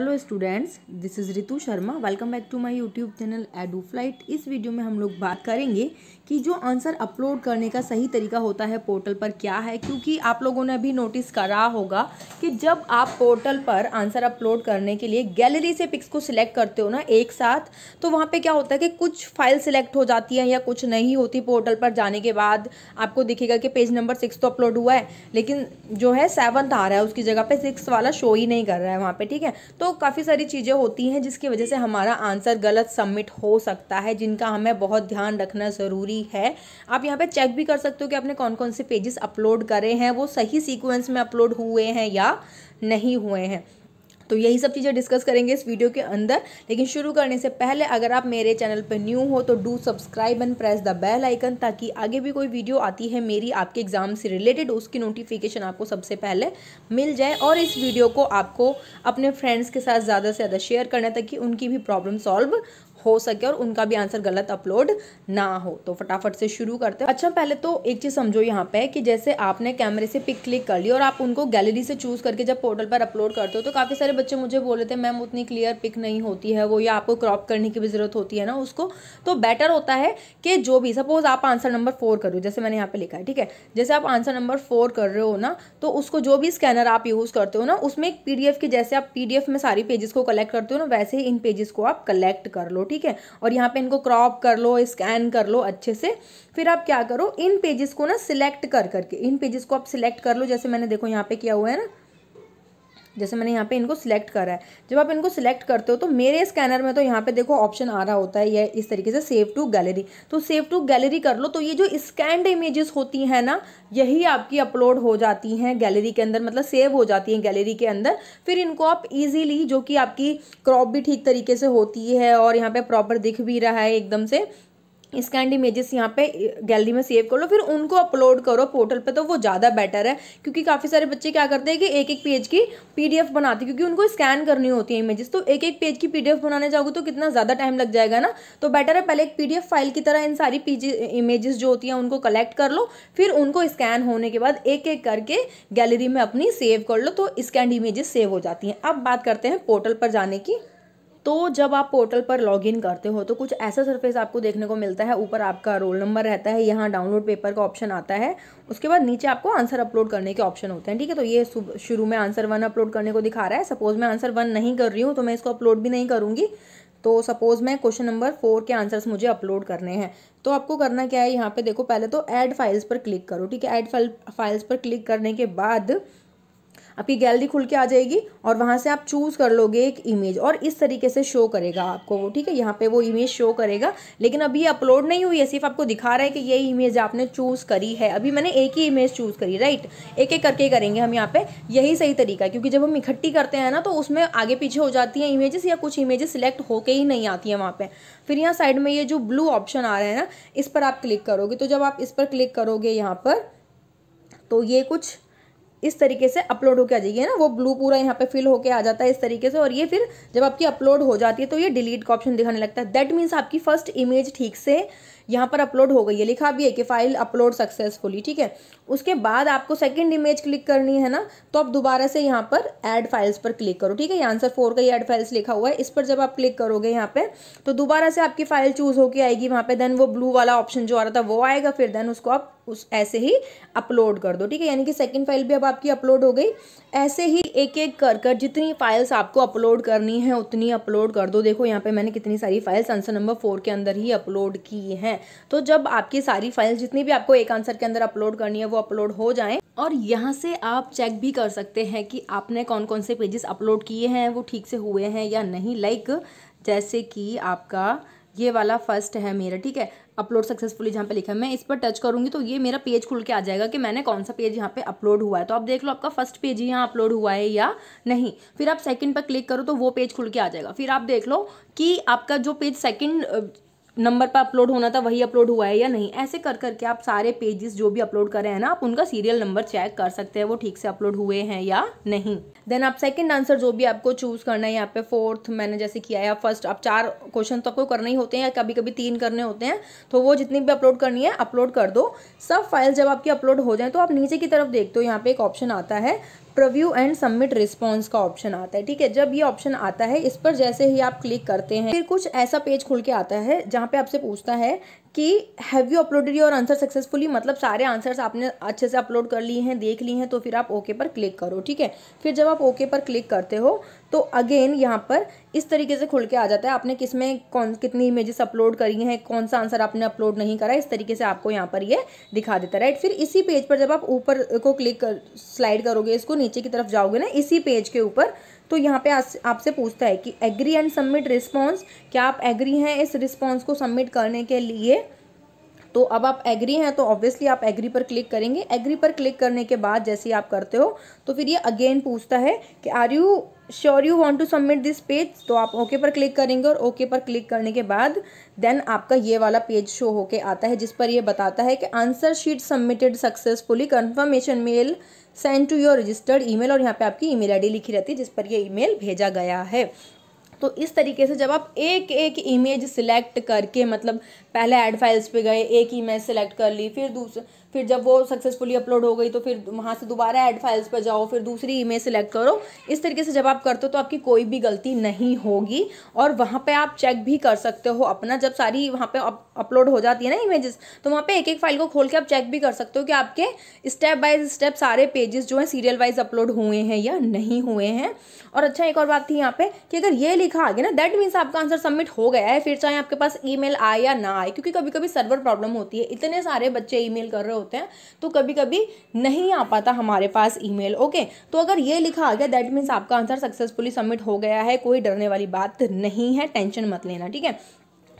hello students this is Ritu Sharma welcome back to my YouTube channel Edu Flight इस video में हम लोग बात करेंगे कि जो आंसर अपलोड करने का सही तरीका होता है पोर्टल पर क्या है क्योंकि आप लोगों ने अभी नोटिस करा होगा कि जब आप पोर्टल पर आंसर अपलोड करने के लिए गैलरी से पिक्स को सिलेक्ट करते हो ना एक साथ तो वहाँ पर क्या होता है कि कुछ फाइल सिलेक्ट हो जाती है या कुछ नहीं होती पोर्टल पर जाने के बाद आपको दिखेगा कि पेज नंबर सिक्स तो अपलोड हुआ है लेकिन जो है सेवन्थ आ रहा है उसकी जगह पर सिक्स वाला शो ही नहीं कर रहा है वहाँ पर ठीक है तो काफ़ी सारी चीज़ें होती हैं जिसकी वजह से हमारा आंसर गलत सबमिट हो सकता है जिनका हमें बहुत ध्यान रखना ज़रूरी है आप यहाँ पर चेक भी कर सकते हो कि आपने कौन कौन से पेजेस अपलोड करे हैं वो सही सीक्वेंस में अपलोड हुए हैं या नहीं हुए हैं तो यही सब चीज़ें डिस्कस करेंगे इस वीडियो के अंदर लेकिन शुरू करने से पहले अगर आप मेरे चैनल पर न्यू हो तो do subscribe and press the bell icon ताकि आगे भी कोई वीडियो आती है मेरी आपके एग्ज़ाम से रिलेटेड उसकी नोटिफिकेशन आपको सबसे पहले मिल जाए और इस वीडियो को आपको अपने फ्रेंड्स के साथ ज़्यादा से ज़्यादा शेयर करना ताकि उनकी भी प्रॉब्लम सॉल्व हो सके और उनका भी आंसर गलत अपलोड ना हो तो फटाफट से शुरू करते हैं अच्छा पहले तो एक चीज़ समझो यहाँ पे कि जैसे आपने कैमरे से पिक क्लिक कर ली और आप उनको गैलरी से चूज़ करके जब पोर्टल पर अपलोड करते हो तो काफ़ी सारे बच्चे मुझे बोल रहे थे मैम उतनी क्लियर पिक नहीं होती है वो या आपको क्रॉप करने की भी ज़रूरत होती है ना उसको तो बेटर होता है कि जो भी सपोज़ आप आंसर नंबर फोर कर रहे हो जैसे मैंने यहाँ पे लिखा है ठीक है जैसे आप आंसर नंबर फोर कर रहे हो ना तो उसको जो भी स्कैनर आप यूज़ करते हो ना उसमें एक पी के जैसे आप पीडीएफ में सारी पेजेस को कलेक्ट करते हो ना वैसे ही इन पेजेस को आप कलेक्ट कर लो ठीक है और यहाँ पे इनको क्रॉप कर लो स्कैन कर लो अच्छे से फिर आप क्या करो इन पेजेस को ना सिलेक्ट कर करके इन पेजेस को आप सिलेक्ट कर लो जैसे मैंने देखो यहाँ पे किया हुआ है ना जैसे मैंने यहाँ पे इनको सिलेक्ट करा है जब आप इनको सिलेक्ट करते हो तो मेरे स्कैनर में तो यहाँ पे देखो ऑप्शन आ रहा होता है ये इस तरीके से सेव टू गैलरी तो सेव टू गैलरी कर लो तो ये जो स्कैंड इमेजेस होती हैं ना यही आपकी अपलोड हो जाती हैं गैलरी के अंदर मतलब सेव हो जाती हैं गैलरी के अंदर फिर इनको आप ईजीली जो कि आपकी क्रॉप भी ठीक तरीके से होती है और यहाँ पर प्रॉपर दिख भी रहा है एकदम से स्कैंड इमेजेस यहाँ पे गैलरी में सेव कर लो फिर उनको अपलोड करो पोर्टल पे तो वो ज़्यादा बेटर है क्योंकि काफ़ी सारे बच्चे क्या करते हैं कि एक एक पेज की पीडीएफ बनाते हैं क्योंकि उनको स्कैन करनी होती है इमेजेस तो एक एक पेज की पीडीएफ बनाने जाओगे तो कितना ज़्यादा टाइम लग जाएगा ना तो बेटर है पहले एक पी फाइल की तरह इन सारी इमेजेस जो होती हैं उनको कलेक्ट कर लो फिर उनको स्कैन होने के बाद एक एक करके गैलरी में अपनी सेव कर लो तो स्कैंड इमेजेस सेव हो जाती हैं अब बात करते हैं पोर्टल पर जाने की तो जब आप पोर्टल पर लॉगिन करते हो तो कुछ ऐसा सरफेस आपको देखने को मिलता है ऊपर आपका रोल नंबर रहता है यहाँ डाउनलोड पेपर का ऑप्शन आता है उसके बाद नीचे आपको आंसर अपलोड करने के ऑप्शन होते हैं ठीक है तो ये शुरू में आंसर वन अपलोड करने को दिखा रहा है सपोज मैं आंसर वन नहीं कर रही हूँ तो मैं इसको अपलोड भी नहीं करूँगी तो सपोज़ मैं क्वेश्चन नंबर फोर के आंसर्स मुझे अपलोड करने हैं तो आपको करना क्या है यहाँ पे देखो पहले तो ऐड फाइल्स पर क्लिक करो ठीक है ऐड फाइल फाइल्स पर क्लिक करने के बाद आपकी गैलरी खुल के आ जाएगी और वहाँ से आप चूज़ कर लोगे एक इमेज और इस तरीके से शो करेगा आपको वो ठीक है यहाँ पे वो इमेज शो करेगा लेकिन अभी अपलोड नहीं हुई है सिर्फ आपको दिखा रहा है कि ये इमेज आपने चूज़ करी है अभी मैंने एक ही इमेज चूज़ करी राइट एक एक करके करेंगे हम यहाँ पे यही सही तरीका है क्योंकि जब हम इकट्ठी करते हैं ना तो उसमें आगे पीछे हो जाती हैं इमेजेस या कुछ इमेजेस सिलेक्ट होके ही नहीं आती हैं वहाँ पर फिर यहाँ साइड में ये जो ब्लू ऑप्शन आ रहा है ना इस पर आप क्लिक करोगे तो जब आप इस पर क्लिक करोगे यहाँ पर तो ये कुछ इस तरीके से अपलोड होकर आ जाइए है ना वो ब्लू पूरा यहाँ पे फिल होकर आ जाता है इस तरीके से और ये फिर जब आपकी अपलोड हो जाती है तो ये डिलीट का ऑप्शन दिखाने लगता है दैट मीन्स आपकी फर्स्ट इमेज ठीक से यहाँ पर अपलोड हो गई है लिखा भी है कि फाइल अपलोड सक्सेसफुली ठीक है उसके बाद आपको सेकेंड इमेज क्लिक करनी है ना तो आप दोबारा से यहाँ पर एड फाइल्स पर क्लिक करो ठीक है आंसर फोर का ही एड फाइल्स लिखा हुआ है इस पर जब आप क्लिक करोगे यहाँ पे तो दोबारा से आपकी फाइल चूज होकर आएगी वहाँ पे देन वो ब्लू वाला ऑप्शन जो आ रहा था वो आएगा फिर देन उसको आप उस ऐसे ही अपलोड कर दो ठीक है यानी कि सेकंड फाइल भी अब आपकी अपलोड हो गई ऐसे ही एक एक कर कर जितनी फाइल्स आपको अपलोड करनी है उतनी अपलोड कर दो देखो यहाँ पे मैंने कितनी सारी फाइल्स आंसर नंबर फोर के अंदर ही अपलोड की है है तो जब आपकी सारी फाइल्स जितनी भी आपको एक आंसर के अंदर अपलोड करनी है वो अपलोड हो जाए और यहाँ से आप चेक भी कर सकते हैं कि आपने कौन कौन से पेजेस अपलोड किए हैं वो ठीक से हुए हैं या नहीं लाइक जैसे कि आपका ये वाला फर्स्ट है मेरा ठीक है अपलोड सक्सेसफुली जहाँ पे लिखा है मैं इस पर टच करूँगी तो ये मेरा पेज खुल के आ जाएगा कि मैंने कौन सा पेज यहाँ पे अपलोड हुआ है तो आप देख लो आपका फर्स्ट पेज ही यहाँ अपलोड हुआ है या नहीं फिर आप सेकंड पर क्लिक करो तो वो पेज खुल के आ जाएगा फिर आप देख लो कि आपका जो पेज सेकंड नंबर पर अपलोड होना था वही अपलोड हुआ है या नहीं ऐसे कर करके आप सारे पेजेस जो भी अपलोड कर रहे हैं ना आप उनका सीरियल नंबर चेक कर सकते हैं वो ठीक से अपलोड हुए हैं या नहीं देन आप सेकंड आंसर जो भी आपको चूज करना है यहाँ पे फोर्थ मैंने जैसे किया है फर्स्ट आप चार क्वेश्चन तो आपको करने ही होते हैं या कभी कभी तीन करने होते हैं तो वो जितनी भी अपलोड करनी है अपलोड कर दो सब फाइल जब आपकी अपलोड हो जाए तो आप नीचे की तरफ देखते हो यहाँ पे एक ऑप्शन आता है प्रव्यू एंड सबमिट रिस्पॉन्स का ऑप्शन आता है ठीक है जब ये ऑप्शन आता है इस पर जैसे ही आप क्लिक करते हैं फिर कुछ ऐसा पेज खुल के आता है जहाँ पे आपसे पूछता है कि have you uploaded your answer successfully मतलब सारे आंसर्स आपने अच्छे से अपलोड कर लिए हैं देख लिए हैं तो फिर आप ओके पर क्लिक करो ठीक है फिर जब आप ओके पर क्लिक करते हो तो अगेन यहाँ पर इस तरीके से खुल के आ जाता है आपने किस में कौन कितनी इमेजेस अपलोड करी हैं कौन सा आंसर आपने अपलोड नहीं करा इस तरीके से आपको यहाँ पर ये दिखा देता है राइट फिर इसी पेज पर जब आप ऊपर को क्लिक कर स्लाइड करोगे इसको नीचे की तरफ जाओगे ना इसी पेज के ऊपर तो यहाँ पे आपसे पूछता है कि एग्री एंड सबमिट रिस्पॉन्स क्या आप एग्री हैं इस रिस्पॉन्स को सबमिट करने के लिए तो अब आप एग्री हैं तो ऑब्वियसली आप एग्री पर क्लिक करेंगे एग्री पर क्लिक करने के बाद जैसे ही आप करते हो तो फिर ये अगेन पूछता है कि are you sure you want to submit this page तो आप ओके okay पर क्लिक करेंगे और ओके okay पर क्लिक करने के बाद देन आपका ये वाला पेज शो होके आता है जिस पर ये बताता है कि answer sheet submitted successfully confirmation mail send to your registered email और यहाँ पे आपकी ईमेल आईडी लिखी रहती है जिस पर ये ईमेल भेजा गया है तो इस तरीके से जब आप एक एक इमेज सिलेक्ट करके मतलब पहले एड फाइल्स पे गए एक इमेज सिलेक्ट कर ली फिर दूसरे फिर जब वो सक्सेसफुली अपलोड हो गई तो फिर वहाँ से दोबारा एड फाइल्स पर जाओ फिर दूसरी इमेज सेलेक्ट करो इस तरीके से जब आप करते हो तो आपकी कोई भी गलती नहीं होगी और वहाँ पर आप चेक भी कर सकते हो अपना जब सारी वहाँ पर अपलोड हो जाती है ना इमेजेस तो वहाँ पर एक एक फाइल को खोल के आप चेक भी कर सकते हो कि आपके स्टेप बाय स्टेप सारे पेजेस जो हैं सीरियल वाइज अपलोड हुए हैं या नहीं हुए हैं और अच्छा एक और बात थी यहाँ पे कि अगर ये लिखा आ गया ना दैट मीन्स आपका आंसर सबमिट हो गया है फिर चाहे आपके पास ई आए या ना आए क्योंकि कभी कभी सर्वर प्रॉब्लम होती है इतने सारे बच्चे ई कर रहे हो होते हैं तो कभी कभी नहीं आ पाता हमारे पास ईमेल ओके तो अगर ये लिखा आ गया दैट मीन्स आपका आंसर सक्सेसफुली सबमिट हो गया है कोई डरने वाली बात नहीं है टेंशन मत लेना ठीक है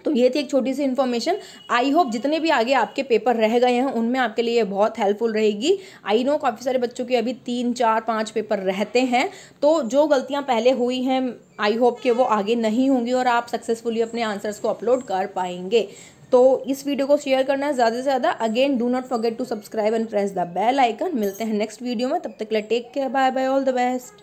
तो ये थी एक छोटी सी इन्फॉर्मेशन आई होप जितने भी आगे आपके पेपर रह गए हैं उनमें आपके लिए बहुत हेल्पफुल रहेगी आई नो काफ़ी सारे बच्चों के अभी तीन चार पाँच पेपर रहते हैं तो जो गलतियां पहले हुई हैं आई होप कि वो आगे नहीं होंगी और आप सक्सेसफुली अपने आंसर्स को अपलोड कर पाएंगे तो इस वीडियो को शेयर करना ज़्यादा से ज़्यादा again do not forget to subscribe and press the bell icon मिलते हैं नेक्स्ट वीडियो में तब तक ले take care bye bye all the best